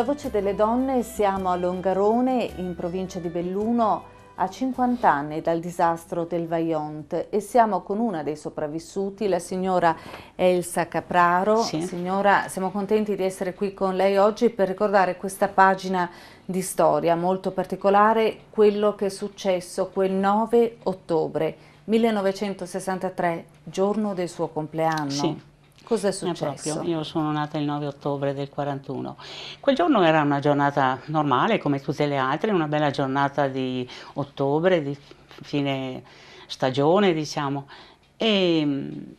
Alla Voce delle Donne siamo a Longarone, in provincia di Belluno, a 50 anni dal disastro del Vaillant e siamo con una dei sopravvissuti, la signora Elsa Capraro. Sì. Signora, siamo contenti di essere qui con lei oggi per ricordare questa pagina di storia molto particolare, quello che è successo quel 9 ottobre 1963, giorno del suo compleanno. Sì. Cos'è eh, successo? Proprio, io sono nata il 9 ottobre del 41. Quel giorno era una giornata normale come tutte le altre, una bella giornata di ottobre, di fine stagione, diciamo. E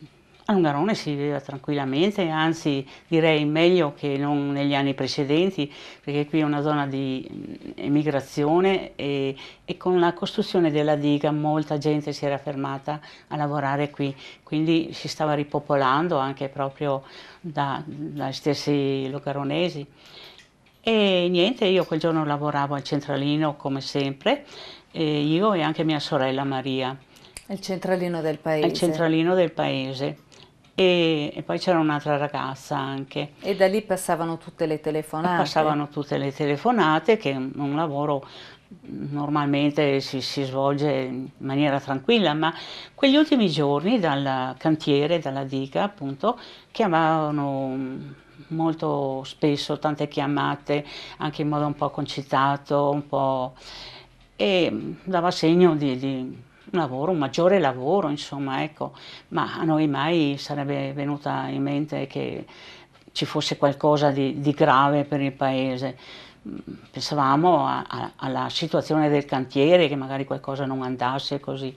Angarone si viveva tranquillamente, anzi direi meglio che non negli anni precedenti, perché qui è una zona di mm, emigrazione e, e con la costruzione della diga molta gente si era fermata a lavorare qui, quindi si stava ripopolando anche proprio da, dai stessi locaronesi. E niente, io quel giorno lavoravo al centralino come sempre, e io e anche mia sorella Maria. Il centralino del paese. Al centralino del paese e, e poi c'era un'altra ragazza anche. E da lì passavano tutte le telefonate? passavano tutte le telefonate che è un, un lavoro normalmente si, si, svolge in maniera tranquilla, ma quegli ultimi giorni dal cantiere, dalla diga appunto, chiamavano molto spesso, tante chiamate, anche in modo un po' concitato, un po'... e dava segno di, di un lavoro, un maggiore lavoro, insomma, ecco. Ma a noi mai sarebbe venuta in mente che ci fosse qualcosa di, di grave per il paese. Mm, pensavamo a, a, alla situazione del cantiere, che magari qualcosa non andasse così.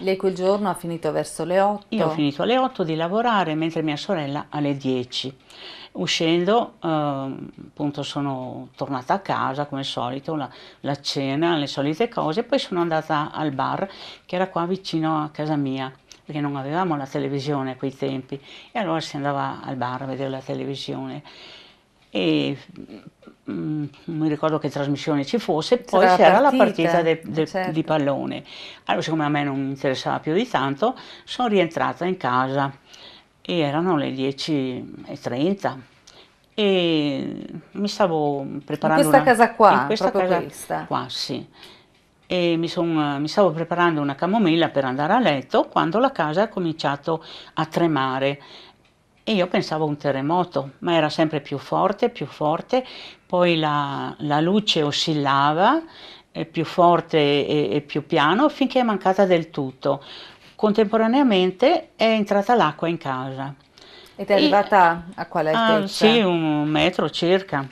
Lei quel giorno ha finito verso le 8? Io ho finito alle 8 di lavorare, mentre mia sorella alle 10. Uscendo, eh, appunto, sono tornata a casa come al solito, la, la cena, le solite cose, poi sono andata al bar che era qua vicino a casa mia perché non avevamo la televisione a quei tempi e allora si andava al bar a vedere la televisione e non mm, mm, mi ricordo che trasmissione ci fosse, poi c'era, c'era la partita, la partita de, de, certo. di pallone. Allora, siccome a me non mi interessava più di tanto, sono rientrata in casa e erano le 10.30 e mi stavo preparando... In questa una, casa qua? In questa casa questa. qua, sì. E mi, son, mi stavo preparando una camomilla per andare a letto quando la casa ha cominciato a tremare e io pensavo un terremoto, ma era sempre più forte, più forte, poi la, la luce oscillava eh, più forte e, e più piano finché è mancata del tutto. Contemporaneamente è entrata l'acqua in casa. Ed è arrivata e, a quale ah, altezza? Ah, sì, un metro circa.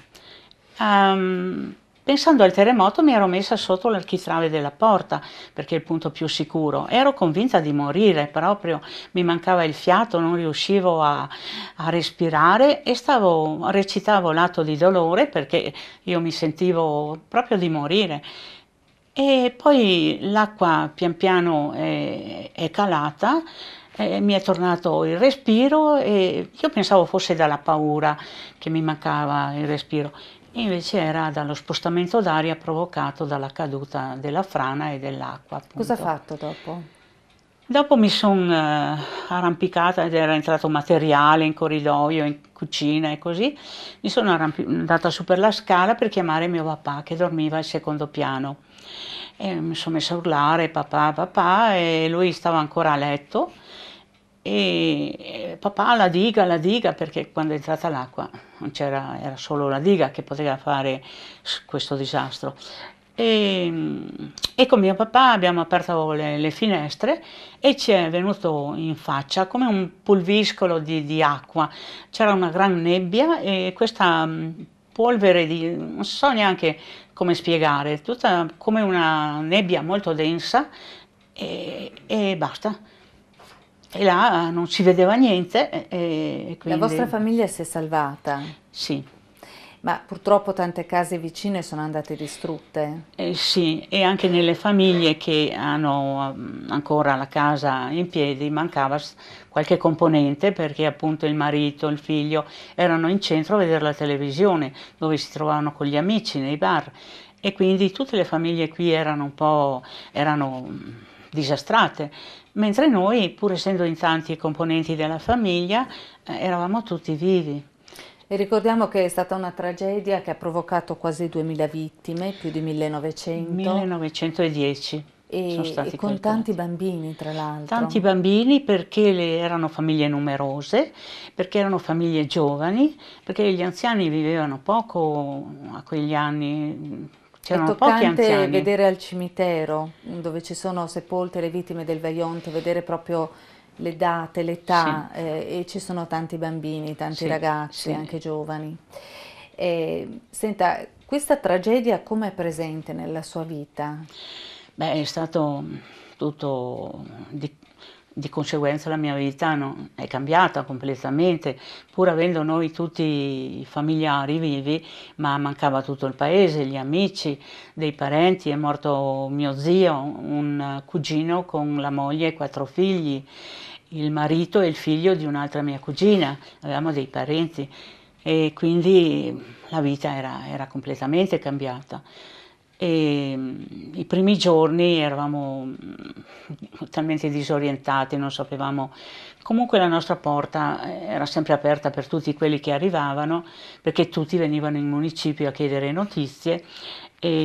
Um, Pensando al terremoto mi ero messa sotto l'architrave della porta, perché è il punto più sicuro. Ero convinta di morire, proprio mi mancava il fiato, non riuscivo a, a respirare e stavo, recitavo l'atto di dolore perché io mi sentivo proprio di morire. E poi l'acqua pian piano è, è calata, eh, mi è tornato il respiro e io pensavo fosse dalla paura che mi mancava il respiro invece era dallo spostamento d'aria provocato dalla caduta della frana e dell'acqua. Appunto. Cosa ha fatto dopo? Dopo mi sono eh, arrampicata ed era entrato materiale in corridoio, in cucina e così. Mi sono andata su per la scala per chiamare mio papà che dormiva al secondo piano. E mi sono messa a urlare papà, papà e lui stava ancora a letto e papà la diga, la diga, perché quando è entrata l'acqua era solo la diga che poteva fare questo disastro. E, ehm, e con mio papà abbiamo aperto le, le, finestre e ci è venuto in faccia come un pulviscolo di, di acqua. C'era una gran nebbia e questa mm, polvere di, non so neanche come spiegare, tutta come una nebbia molto densa e, e basta e là eh, non si vedeva niente. E, e La vostra famiglia si è salvata? Sì. Ma purtroppo tante case vicine sono andate distrutte. Eh, sì, e anche nelle famiglie che hanno mm, ancora la casa in piedi mancava qualche componente perché appunto il marito, il figlio erano in centro a vedere la televisione dove si trovavano con gli amici nei bar e quindi tutte le famiglie qui erano un po' erano mm, disastrate mentre noi, pur essendo in tanti componenti della famiglia, eh, eravamo tutti vivi. E ricordiamo che è stata una tragedia che ha provocato quasi 2000 vittime, più di 1900. 1910. E, sono stati e con colpati. tanti bambini, tra l'altro. Tanti bambini perché le, erano famiglie numerose, perché erano famiglie giovani, perché gli anziani vivevano poco a quegli anni, C'erano è toccante vedere al cimitero dove ci sono sepolte le vittime del Vaionte, vedere proprio le date, l'età sì. eh, e ci sono tanti bambini, tanti sì, ragazzi, sì. anche giovani. Eh, senta, questa tragedia com'è presente nella sua vita? Beh, è stato tutto di di conseguenza la mia vita no, è cambiata completamente, pur avendo noi tutti i familiari vivi, ma mancava tutto il paese, gli amici, dei parenti, è morto mio zio, un cugino con la moglie e quattro figli, il marito e il figlio di un'altra mia cugina, avevamo dei parenti e quindi la vita era, era completamente cambiata. E mm, I primi giorni eravamo mm, talmente disorientati, non sapevamo. Comunque la nostra porta eh, era sempre aperta per tutti quelli che arrivavano, perché tutti venivano in municipio a chiedere notizie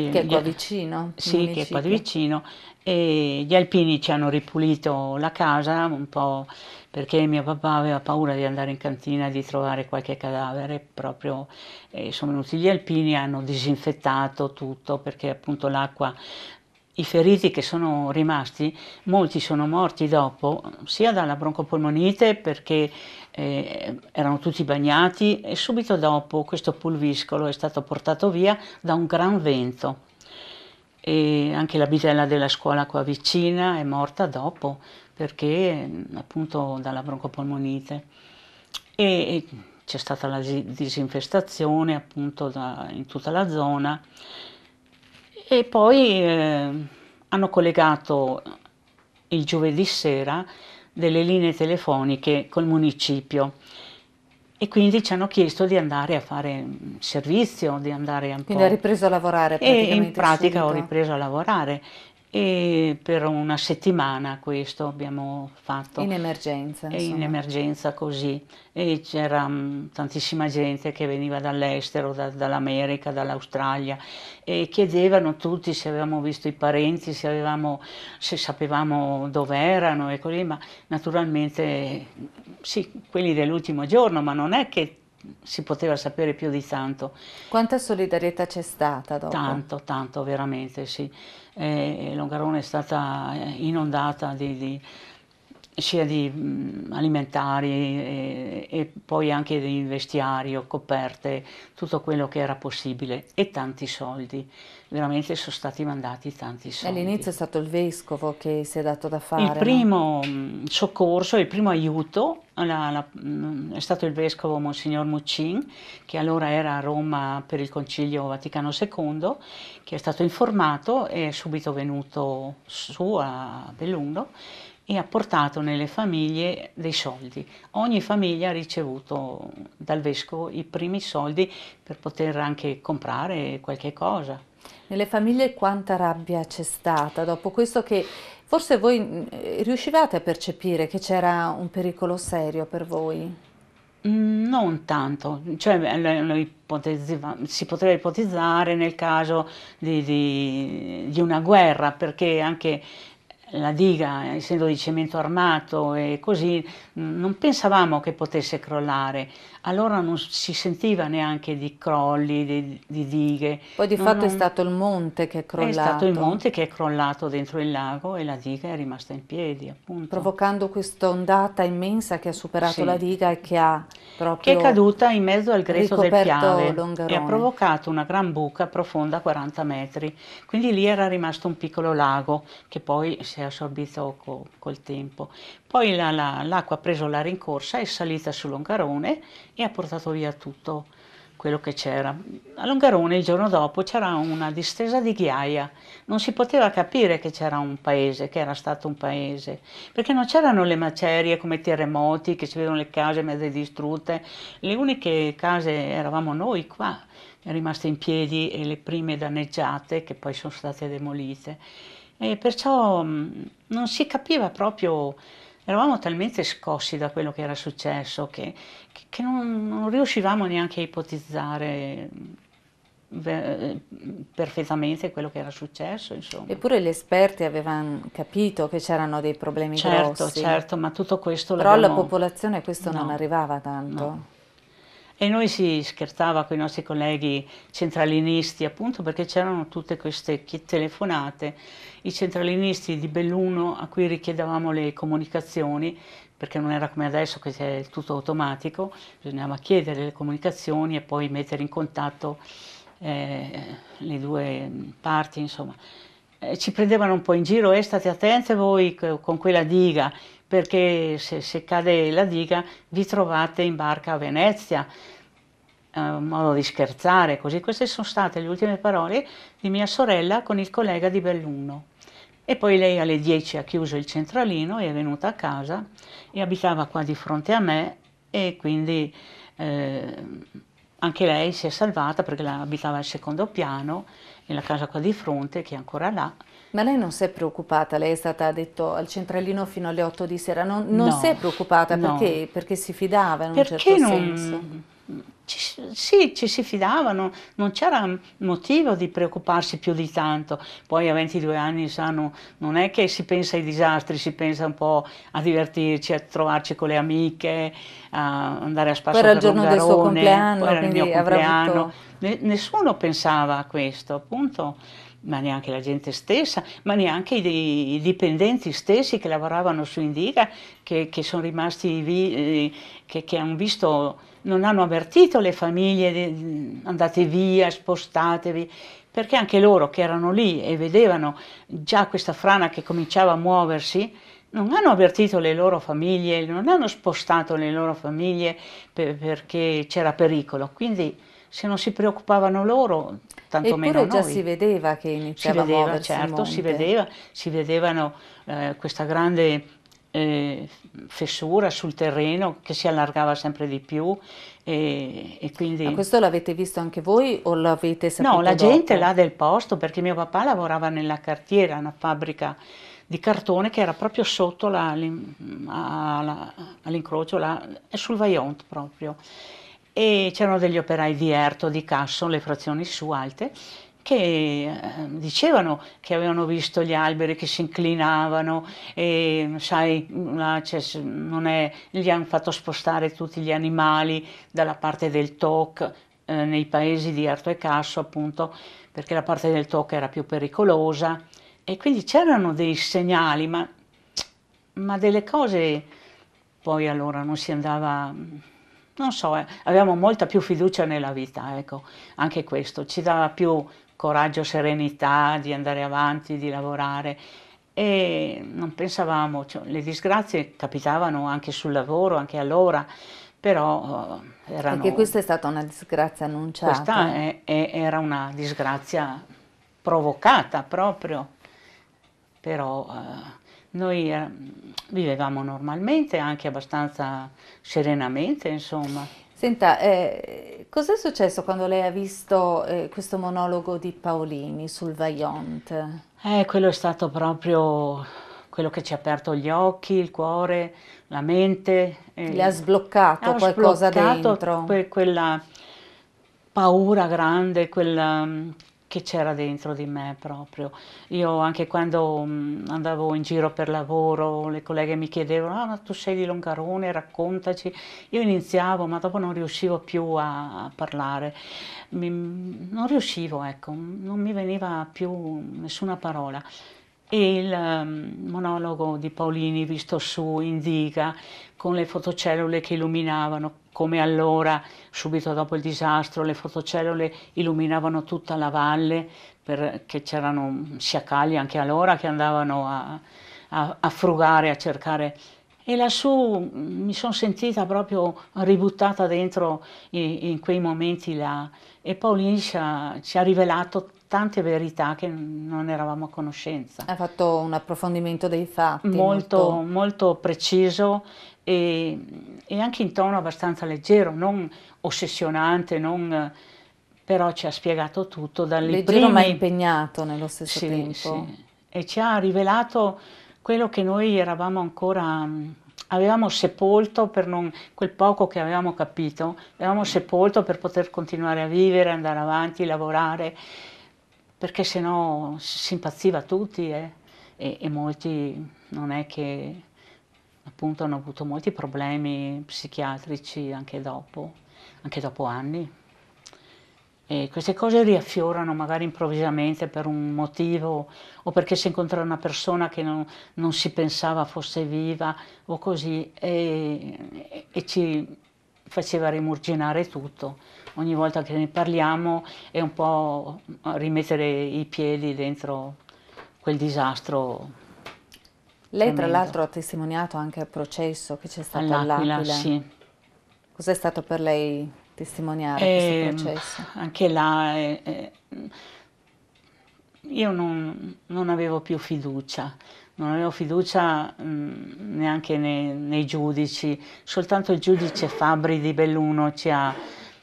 che è qua vicino. Sì, municipio. che è qua vicino. E gli alpini ci hanno ripulito la casa un po' perché mio papà aveva paura di andare in cantina e di trovare qualche cadavere, proprio eh, sono venuti gli alpini e hanno disinfettato tutto perché appunto l'acqua i feriti che sono rimasti, molti sono morti dopo, sia dalla broncopolmonite perché eh, erano tutti bagnati e subito dopo questo pulviscolo è stato portato via da un gran vento e anche la bisella della scuola qua vicina è morta dopo perché appunto dalla broncopolmonite e c'è stata la disinfestazione appunto da, in tutta la zona e poi eh, hanno collegato il giovedì sera delle linee telefoniche col municipio e quindi ci hanno chiesto di andare a fare servizio, di andare un Quindi po'. hai ripreso a lavorare E in pratica subito. ho ripreso a lavorare e per una settimana questo abbiamo fatto. In emergenza. in emergenza così. E c'era um, tantissima gente che veniva dall'estero, da, dall'America, dall'Australia e chiedevano tutti se avevamo visto i parenti, se, avevamo, se sapevamo dove erano e così, ma naturalmente mm, sì, quelli dell'ultimo giorno, ma non è che si poteva sapere più di tanto. Quanta solidarietà c'è stata dopo? Tanto, tanto, veramente sì eh, Longarone è stata eh, inondata di, di sia di alimentari e, e, poi anche di vestiario, coperte, tutto quello che era possibile e tanti soldi. Veramente sono stati mandati tanti soldi. All'inizio è stato il vescovo che si è dato da fare. Il primo no? soccorso, il primo aiuto alla, alla, è stato il vescovo Monsignor Muccin, che allora era a Roma per il Concilio Vaticano II, che è stato informato e è subito venuto su a Belluno e ha portato nelle famiglie dei soldi. Ogni famiglia ha ricevuto dal vescovo i primi soldi per poter anche comprare qualche cosa. Nelle famiglie quanta rabbia c'è stata dopo questo che forse voi mm, riuscivate a percepire che c'era un pericolo serio per voi? Mm, non tanto, cioè, eh, si potrebbe ipotizzare nel caso di, di, di, una guerra, perché anche la diga, essendo di cemento armato e così, mm, non pensavamo che potesse crollare. Allora non si sentiva neanche di crolli, di, di dighe. Poi di non, fatto non... è stato il monte che è crollato. È stato il monte che è crollato dentro il lago e la diga è rimasta in piedi, appunto. Provocando questa ondata immensa che ha superato sì. la diga e che ha proprio... Che è caduta in mezzo al greto del Piave Longarone. e ha provocato una gran buca profonda 40 metri. Quindi lì era rimasto un piccolo lago che poi si è si è assorbito co, col tempo. Poi la, la, l'acqua ha preso la rincorsa, è salita sull'ongarone e ha portato via tutto quello che c'era. All'Ongarone il giorno dopo c'era una distesa di ghiaia, non si poteva capire che c'era un paese, che era stato un paese, perché non c'erano le macerie come terremoti, che si vedono le case mezze distrutte, le uniche case eravamo noi qua, rimaste in piedi e le prime danneggiate che poi sono state demolite. E perciò mm, non si capiva proprio, eravamo talmente scossi da quello che era successo che, che, non, non, riuscivamo neanche a ipotizzare mm, mm, perfettamente quello che era successo. Insomma. Eppure gli esperti avevano capito che c'erano dei problemi certo, Certo, certo, ma tutto questo... Però alla popolazione questo no, non arrivava tanto. No. E noi si scherzava con i nostri colleghi centralinisti, appunto perché c'erano tutte queste telefonate, i centralinisti di Belluno a cui richiedevamo le comunicazioni, perché non era come adesso che è tutto automatico, bisognava chiedere le comunicazioni e poi mettere in contatto eh, le due parti, insomma. Eh, ci prendevano un po' in giro, e eh, state attenti voi con quella diga, perché se, se cade la diga vi trovate in barca a Venezia, eh, un modo di scherzare, così. Queste sono state le ultime parole di mia sorella con il collega di Belluno. E poi lei alle 10 ha chiuso il centralino e è venuta a casa e abitava qua di fronte a me e quindi eh, anche lei si è salvata perché abitava al secondo piano nella casa qua di fronte che è ancora là ma lei non si è preoccupata, lei è stata detto al centralino fino alle 8 di sera, non, non no, si è preoccupata no. perché? perché? si fidava in perché un certo non... senso. Ci, sì, ci si fidavano, non c'era motivo di preoccuparsi più di tanto. Poi a 22 anni, sanno, non è che si pensa ai disastri, si pensa un po' a divertirci, a trovarci con le amiche, a andare a spasso Poi era il giorno del suo compleanno, era il mio compleanno. Avuto... Nessuno pensava a questo, appunto ma neanche la gente stessa, ma neanche i, dipendenti stessi che lavoravano su Indiga, che, che sono rimasti, vi, eh, che, che hanno visto, non hanno avvertito le famiglie, andate via, spostatevi, perché anche loro che erano lì e vedevano già questa frana che cominciava a muoversi, non hanno avvertito le loro famiglie, non hanno spostato le loro famiglie per, perché c'era pericolo. Quindi se non si preoccupavano loro, tantomeno Eppure già noi. si vedeva che iniziava si vedeva, a muoversi certo, si vedeva, si vedevano eh, questa grande eh, fessura sul terreno che si allargava sempre di più e, e quindi... Ma questo l'avete visto anche voi o l'avete saputo No, la dopo? gente là del posto, perché mio papà lavorava nella cartiera, una fabbrica di cartone che era proprio sotto all'incrocio, sul Vaillant proprio e c'erano degli operai di Erto, di Casson, le frazioni su alte, che ehm, dicevano che avevano visto gli alberi che si inclinavano e sai, è, gli hanno fatto spostare tutti gli animali dalla parte del TOC eh, nei paesi di Erto e Casso appunto perché la parte del TOC era più pericolosa e quindi c'erano dei segnali ma, ma delle cose poi allora non si andava non so, eh, abbiamo molta più fiducia nella vita, ecco, anche questo, ci dà più coraggio, serenità di andare avanti, di lavorare e non pensavamo, cioè, le disgrazie capitavano anche sul lavoro, anche allora, però eh, erano... Perché questa è stata una disgrazia annunciata. Questa è, è, era una disgrazia provocata proprio, però... Eh, noi eh, vivevamo normalmente, anche abbastanza serenamente, insomma. Senta, eh, cos'è successo quando lei ha visto eh, questo monologo di Paolini sul Vaillant? Eh, quello è stato proprio quello che ci ha aperto gli occhi, il cuore, la mente. Eh, Le ha sbloccato ha qualcosa sbloccato dentro? Que quella paura grande, quella mm, che c'era dentro di me proprio. Io anche quando mm, andavo in giro per lavoro, le colleghe mi chiedevano, ah, ma tu sei di Longarone, raccontaci. Io iniziavo, ma dopo non riuscivo più a, a parlare. Mi, non riuscivo, ecco, non mi veniva più nessuna parola. E il um, monologo di Paolini visto su, in diga, con le fotocellule che illuminavano, come allora, subito dopo il disastro, le fotocellule illuminavano tutta la valle perché c'erano sciacalli anche allora che andavano a, a, a frugare, a cercare. E lassù mi sono sentita proprio ributtata dentro in, in quei momenti là. E Pauline ci ha, ci ha rivelato tante verità che non eravamo a conoscenza. Ha fatto un approfondimento dei fatti. Molto, molto... molto preciso e, e anche in tono abbastanza leggero, non ossessionante, non, però ci ha spiegato tutto dalle leggero prime... ma impegnato nello stesso sì, tempo. Sì. E ci ha rivelato quello che noi eravamo ancora mm, avevamo sepolto per non, quel poco che avevamo capito, avevamo sepolto per poter continuare a vivere, andare avanti, lavorare, perché sennò si impazziva tutti eh? e, e molti non è che appunto hanno avuto molti problemi psichiatrici anche dopo, anche dopo anni. E queste cose riaffiorano magari improvvisamente per un motivo o perché si incontra una persona che non, non si pensava fosse viva o così e, e ci faceva rimurginare tutto. Ogni volta che ne parliamo è un po' rimettere i piedi dentro quel disastro lei tra l'altro ha testimoniato anche al processo che c'è stato all'Aquila. All sì. Cos'è stato per lei testimoniare eh, questo ehm, processo? Anche là eh, eh, io non, non, avevo più fiducia, non avevo fiducia mh, mm, neanche nei, nei, giudici, soltanto il giudice Fabri di Belluno ci ha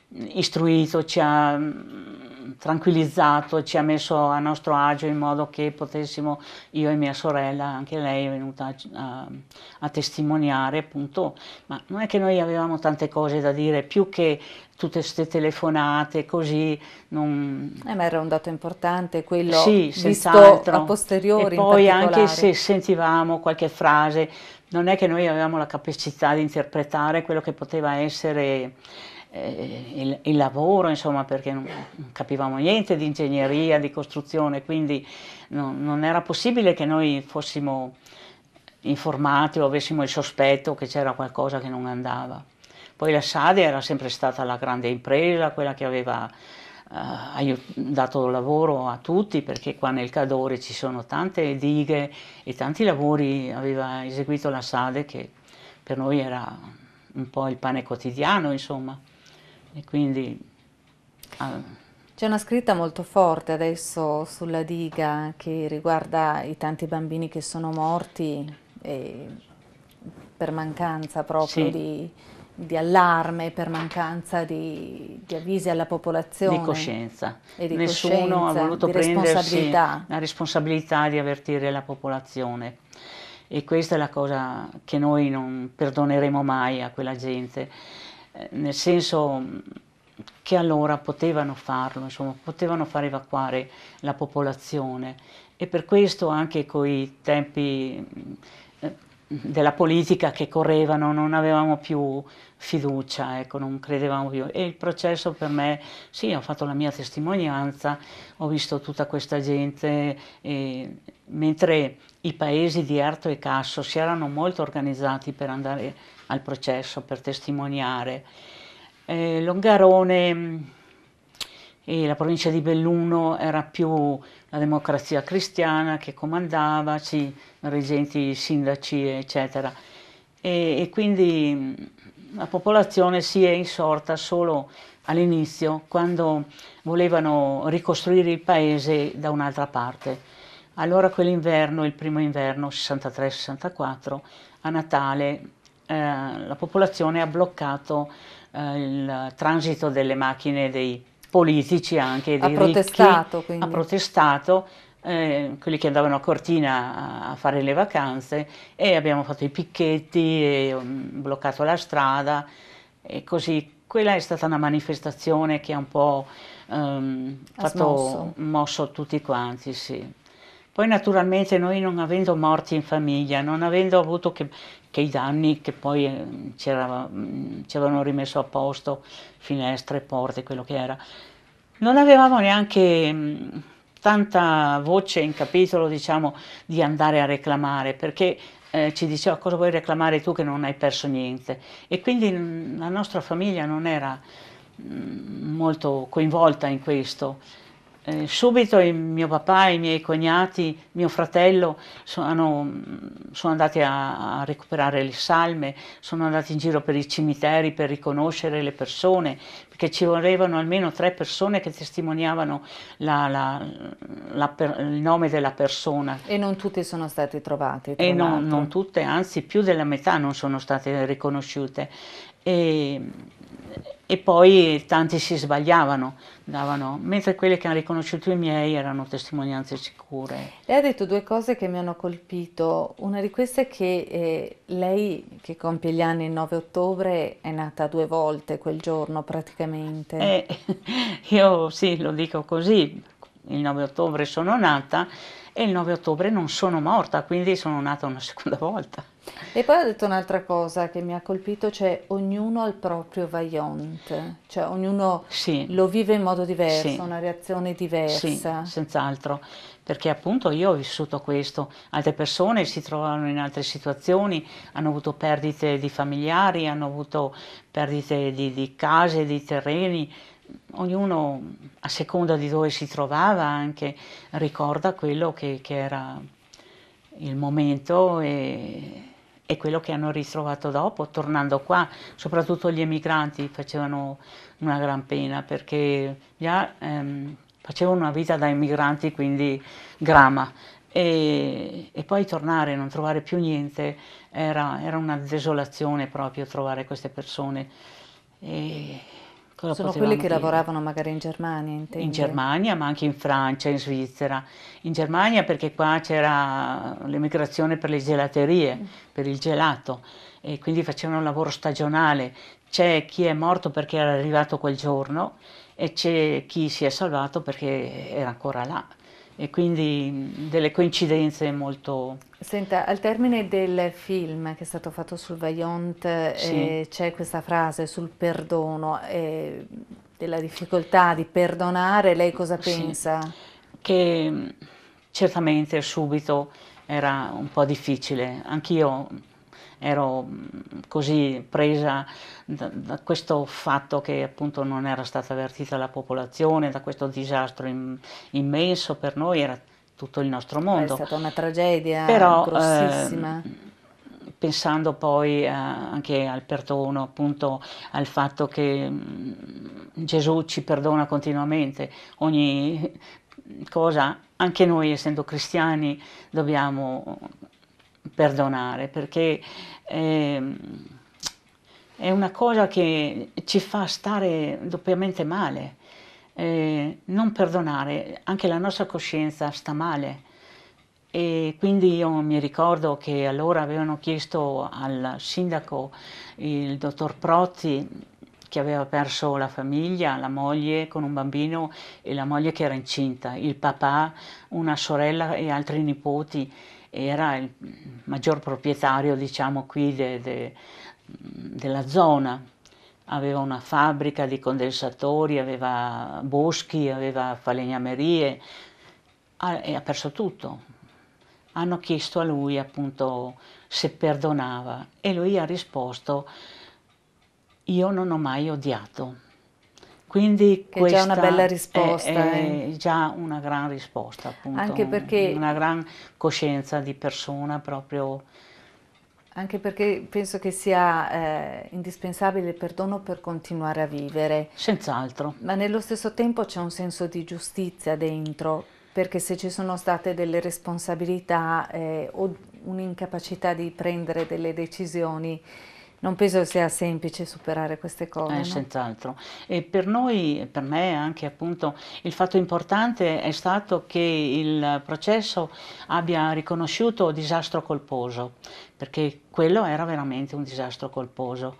istruito, ci ha... Mh, mm, tranquillizzato, ci ha messo a nostro agio in modo che potessimo io e mia sorella, anche lei è venuta a, a testimoniare appunto, ma non è che noi avevamo tante cose da dire, più che tutte queste telefonate così. Non... Eh, ma era un dato importante quello sì, visto a posteriori. E poi anche se sentivamo qualche frase, non è che noi avevamo la capacità di interpretare quello che poteva essere eh, il, il, lavoro, insomma, perché non, capivamo niente di ingegneria, di costruzione, quindi non, non era possibile che noi fossimo informati o avessimo il sospetto che c'era qualcosa che non andava. Poi la Sade era sempre stata la grande impresa, quella che aveva eh, dato lavoro a tutti, perché qua nel Cadore ci sono tante dighe e tanti lavori aveva eseguito la Sade che per noi era un po' il pane quotidiano, insomma. E quindi... Ah. C'è una scritta molto forte adesso sulla diga che riguarda i tanti bambini che sono morti per mancanza proprio sì. di, di, allarme, per mancanza di, di, avvisi alla popolazione. Di coscienza. E di Nessuno coscienza, ha voluto prendersi responsabilità. la responsabilità di avvertire la popolazione. E questa è la cosa che noi non perdoneremo mai a quella gente eh, nel senso mm, che allora potevano farlo, insomma, potevano far evacuare la popolazione e per questo anche con i tempi mm, eh, della politica che correvano non avevamo più fiducia, ecco, non credevamo più. E il processo per me, sì, ho fatto la mia testimonianza, ho visto tutta questa gente, e, mentre i paesi di Erto e Casso si erano molto organizzati per andare al processo per testimoniare. Eh, Longarone mm, e la provincia di Belluno era più la democrazia cristiana che comandava, sì, reggenti, sindaci, eccetera. E, e quindi mm, la popolazione si è insorta solo all'inizio, quando volevano ricostruire il paese da un'altra parte. Allora quell'inverno, il primo inverno 63-64, a Natale eh, la popolazione ha bloccato eh, il transito delle macchine dei politici anche, dei ha ricchi. Protestato, quindi. Ha protestato, eh, quelli che andavano a Cortina a fare le vacanze e abbiamo fatto i picchetti, e, um, bloccato la strada e così. Quella è stata una manifestazione che ha un po' um, ha fatto smosso. mosso tutti quanti, sì. Poi naturalmente noi non avendo morti in famiglia, non avendo avuto che che i danni che poi eh, mm, ci avevano rimesso a posto, finestre, porte, quello che era. Non avevamo neanche mm, tanta voce in capitolo, diciamo, di andare a reclamare, perché eh, ci diceva cosa vuoi reclamare tu che non hai perso niente. E quindi mm, la nostra famiglia non era molto coinvolta in questo. Eh, subito mio papà i miei cognati, mio fratello, sono, mm, sono andati a, a, recuperare le salme, sono andati in giro per i cimiteri per riconoscere le persone, perché ci volevano almeno tre persone che testimoniavano la, la, la per, il nome della persona. E non tutti sono stati trovati? E non, non tutte, anzi più della metà non sono state riconosciute. E, e poi tanti si sbagliavano, davano, mentre quelle che hanno riconosciuto i miei erano testimonianze sicure. Lei ha detto due cose che mi hanno colpito, una di queste è che eh, lei che compie gli anni il 9 ottobre è nata due volte quel giorno praticamente. Eh, io sì, lo dico così, il 9 ottobre sono nata e il 9 ottobre non sono morta, quindi sono nata una seconda volta. E poi ha detto un'altra cosa che mi ha colpito, cioè ognuno ha il proprio Vaillant, cioè ognuno sì. lo vive in modo diverso, sì. una reazione diversa. Sì, senz'altro, perché appunto io ho vissuto questo, altre persone si trovano in altre situazioni, hanno avuto perdite di familiari, hanno avuto perdite di, di case, di terreni, ognuno a seconda di dove si trovava anche ricorda quello che, che era il momento e è quello che hanno ritrovato dopo, tornando qua, soprattutto gli emigranti facevano una gran pena perché già ehm, facevano una vita da emigranti, quindi grama. E, e, poi tornare, non trovare più niente, era, era una desolazione proprio trovare queste persone. E, Cosa Sono quelli che dire? lavoravano magari in Germania, intendi? In Germania, ma anche in Francia, in Svizzera. In Germania perché qua c'era l'emigrazione per le gelaterie, mm. per il gelato, e quindi facevano un lavoro stagionale. C'è chi è morto perché era arrivato quel giorno e c'è chi si è salvato perché era ancora là e quindi delle coincidenze molto... Senta, al termine del film che è stato fatto sul Vaillant eh, sì. eh, c'è questa frase sul perdono, eh, della difficoltà di perdonare, lei cosa pensa? Sì. Che certamente subito era un po' difficile, anch'io ero mm, così presa da, da, questo fatto che appunto non era stata avvertita la popolazione, da questo disastro in, immenso per noi, era tutto il nostro mondo. È stata una tragedia Però, ehm, grossissima. Eh, pensando poi eh, anche al perdono, appunto al fatto che mm, Gesù ci perdona continuamente ogni cosa, anche noi essendo cristiani dobbiamo perdonare perché è, ehm, è una cosa che ci fa stare doppiamente male. Eh, non perdonare, anche la nostra coscienza sta male. E quindi io mi ricordo che allora avevano chiesto al sindaco, il dottor Prozzi, che aveva perso la famiglia, la moglie con un bambino e la moglie che era incinta, il papà, una sorella e altri nipoti, era il maggior proprietario diciamo qui de, de, della zona, aveva una fabbrica di condensatori, aveva boschi, aveva falegnamerie, ha, e ha perso tutto. Hanno chiesto a lui appunto se perdonava e lui ha risposto io non ho mai odiato. Quindi che questa è già una bella risposta. È, è eh. già una gran risposta, appunto. Anche perché... Una gran coscienza di persona proprio. Anche perché penso che sia eh, indispensabile il perdono per continuare a vivere. Senz'altro. Ma nello stesso tempo c'è un senso di giustizia dentro, perché se ci sono state delle responsabilità eh, o un'incapacità di prendere delle decisioni, non penso sia semplice superare queste cose. Eh, no? Senz'altro. E per noi, per me anche appunto, il fatto importante è stato che il processo abbia riconosciuto disastro colposo, perché quello era veramente un disastro colposo.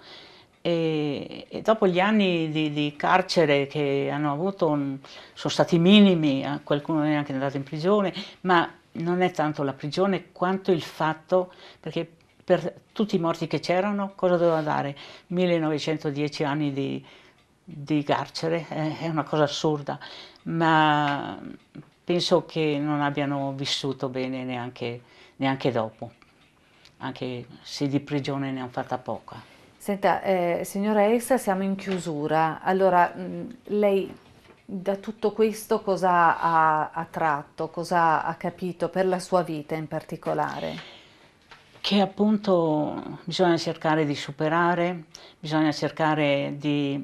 E, e dopo gli anni di, di carcere che hanno avuto, un, mm, sono stati minimi, eh, qualcuno è anche andato in prigione, ma non è tanto la prigione quanto il fatto, perché per tutti i morti che c'erano, cosa doveva dare? 1910 anni di, di carcere, eh, è una cosa assurda, ma penso che non abbiano vissuto bene neanche, neanche dopo, anche se di prigione ne hanno fatta poca. Senta, eh, signora Elsa, siamo in chiusura, allora mh, lei da tutto questo cosa ha, ha tratto, cosa ha capito per la sua vita in particolare? che appunto bisogna cercare di superare, bisogna cercare di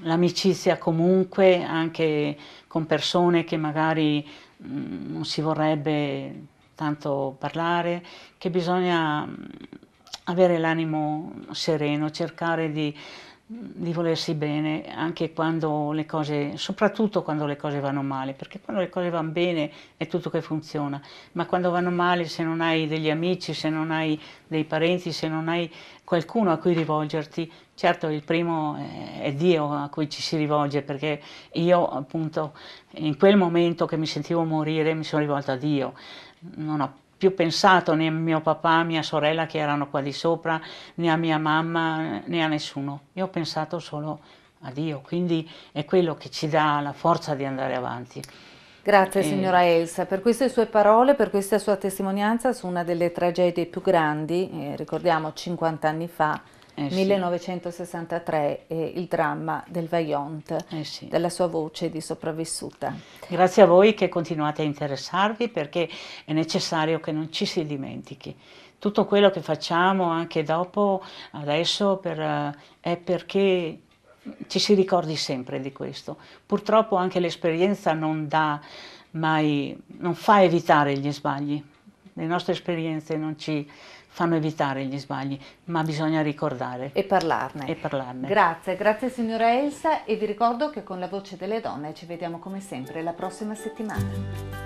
l'amicizia comunque anche con persone che magari mm, non si vorrebbe tanto parlare, che bisogna mm, avere l'animo sereno, cercare di di volersi bene anche quando le cose, soprattutto quando le cose vanno male, perché quando le cose vanno bene è tutto che funziona, ma quando vanno male se non hai degli amici, se non hai dei parenti, se non hai qualcuno a cui rivolgerti, certo il primo è Dio a cui ci si rivolge, perché io appunto in quel momento che mi sentivo morire mi sono rivolta a Dio, non ho più pensato né a mio papà, mia sorella che erano qua di sopra, né a mia mamma, né a nessuno. Io ho pensato solo a Dio, quindi è quello che ci dà la forza di andare avanti. Grazie eh. signora Elsa per queste sue parole, per questa sua testimonianza su una delle tragedie più grandi, eh, ricordiamo 50 anni fa, 1963 eh, il dramma del Vaillant, eh sì. della sua voce di sopravvissuta. Grazie a voi che continuate a interessarvi perché è necessario che non ci si dimentichi. Tutto quello che facciamo anche dopo, adesso, per, eh, è perché ci si ricordi sempre di questo. Purtroppo anche l'esperienza non, mai, non fa evitare gli sbagli. Le nostre esperienze non ci fanno evitare gli sbagli, ma bisogna ricordare. E parlarne. E parlarne. Grazie, grazie signora Elsa e vi ricordo che con la voce delle donne ci vediamo come sempre la prossima settimana.